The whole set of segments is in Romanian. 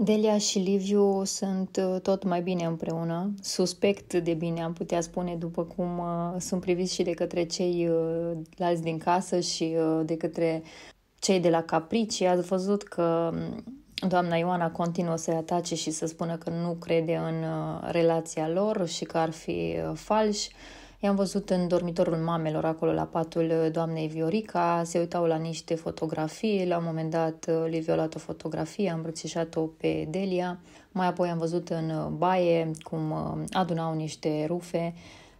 Delia și Liviu sunt uh, tot mai bine împreună, suspect de bine, am putea spune, după cum uh, sunt priviți și de către cei uh, lați din casă și de către cei de la Caprici. Ați văzut că mm, doamna Ioana continuă să-i atace și să spună că nu crede în relația lor și că ar fi falși. I-am văzut în dormitorul mamelor, acolo la patul uh, doamnei Viorica, se uitau la niște fotografii, la un moment dat Liviu uh, a luat o fotografie, a îmbrățișat-o pe Delia, mai apoi am văzut în uh, baie cum adunau niște rufe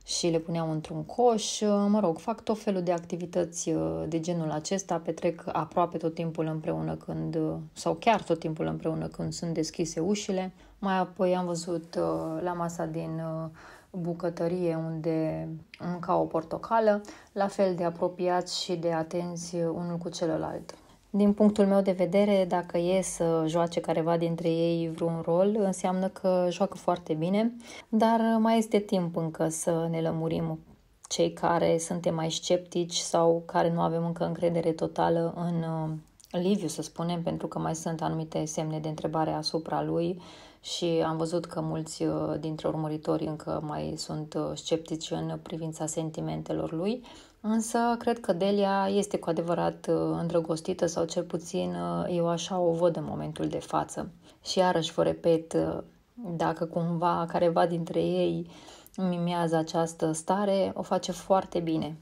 și le puneau într-un coș. Mă rog, fac tot felul de activități de genul acesta, petrec aproape tot timpul împreună când, sau chiar tot timpul împreună când sunt deschise ușile. Mai apoi am văzut la masa din bucătărie unde mânca o portocală, la fel de apropiați și de atenți unul cu celălalt. Din punctul meu de vedere, dacă e să joace careva dintre ei vreun rol, înseamnă că joacă foarte bine, dar mai este timp încă să ne lămurim cei care suntem mai sceptici sau care nu avem încă încredere totală în Liviu, să spunem, pentru că mai sunt anumite semne de întrebare asupra lui și am văzut că mulți uh, dintre urmăritori încă mai sunt uh, sceptici în privința sentimentelor lui, însă cred că Delia este cu adevărat uh, îndrăgostită sau cel puțin eu așa o văd în momentul de față. Și iarăși vă repet, dacă cumva careva dintre ei mimează această stare, o face foarte bine.